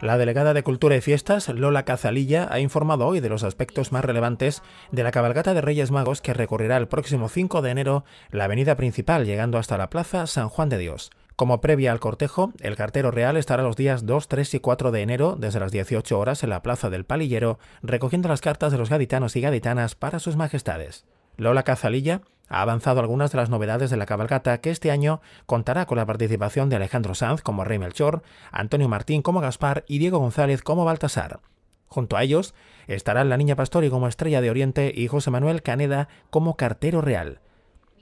La delegada de Cultura y Fiestas, Lola Cazalilla, ha informado hoy de los aspectos más relevantes de la cabalgata de Reyes Magos que recorrerá el próximo 5 de enero la avenida principal llegando hasta la plaza San Juan de Dios. Como previa al cortejo, el cartero real estará los días 2, 3 y 4 de enero desde las 18 horas en la plaza del Palillero recogiendo las cartas de los gaditanos y gaditanas para sus majestades. Lola Cazalilla ha avanzado algunas de las novedades de la cabalgata que este año contará con la participación de Alejandro Sanz como Rey Melchor, Antonio Martín como Gaspar y Diego González como Baltasar. Junto a ellos estarán la Niña Pastori como Estrella de Oriente y José Manuel Caneda como Cartero Real.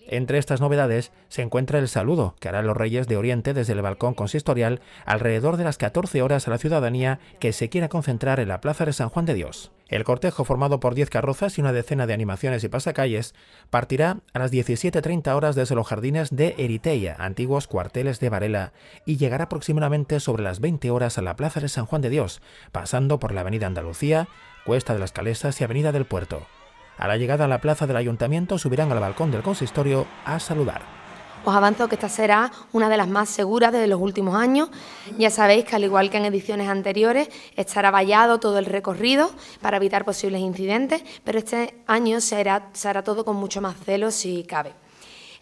Entre estas novedades se encuentra el saludo que harán los reyes de Oriente desde el balcón consistorial alrededor de las 14 horas a la ciudadanía que se quiera concentrar en la plaza de San Juan de Dios. El cortejo, formado por 10 carrozas y una decena de animaciones y pasacalles, partirá a las 17.30 horas desde los jardines de Eriteia, antiguos cuarteles de Varela, y llegará aproximadamente sobre las 20 horas a la plaza de San Juan de Dios, pasando por la avenida Andalucía, Cuesta de las Calesas y avenida del Puerto. A la llegada a la plaza del ayuntamiento subirán al balcón del consistorio a saludar. Os avanzo que esta será una de las más seguras de los últimos años. Ya sabéis que al igual que en ediciones anteriores estará vallado todo el recorrido para evitar posibles incidentes, pero este año se hará, todo con mucho más celo si cabe.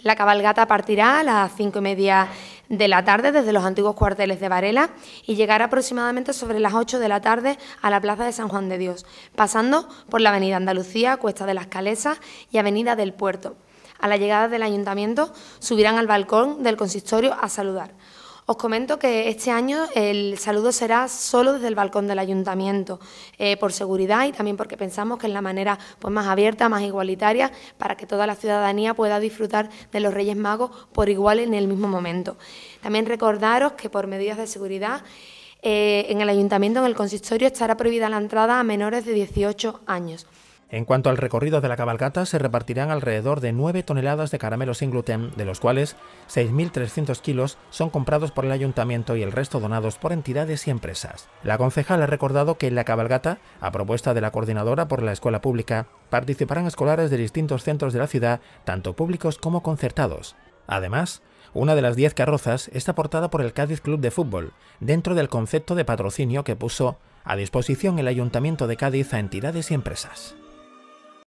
La cabalgata partirá a las cinco y media de la tarde desde los antiguos cuarteles de Varela y llegar aproximadamente sobre las 8 de la tarde a la Plaza de San Juan de Dios, pasando por la Avenida Andalucía, Cuesta de las Calesas y Avenida del Puerto. A la llegada del ayuntamiento subirán al balcón del consistorio a saludar. Os comento que este año el saludo será solo desde el balcón del ayuntamiento, eh, por seguridad y también porque pensamos que es la manera pues, más abierta, más igualitaria, para que toda la ciudadanía pueda disfrutar de los Reyes Magos por igual en el mismo momento. También recordaros que por medidas de seguridad eh, en el ayuntamiento, en el consistorio, estará prohibida la entrada a menores de 18 años. En cuanto al recorrido de la cabalgata, se repartirán alrededor de 9 toneladas de caramelos sin gluten, de los cuales 6.300 kilos son comprados por el ayuntamiento y el resto donados por entidades y empresas. La concejal ha recordado que en la cabalgata, a propuesta de la coordinadora por la escuela pública, participarán escolares de distintos centros de la ciudad, tanto públicos como concertados. Además, una de las 10 carrozas está portada por el Cádiz Club de Fútbol, dentro del concepto de patrocinio que puso a disposición el Ayuntamiento de Cádiz a entidades y empresas.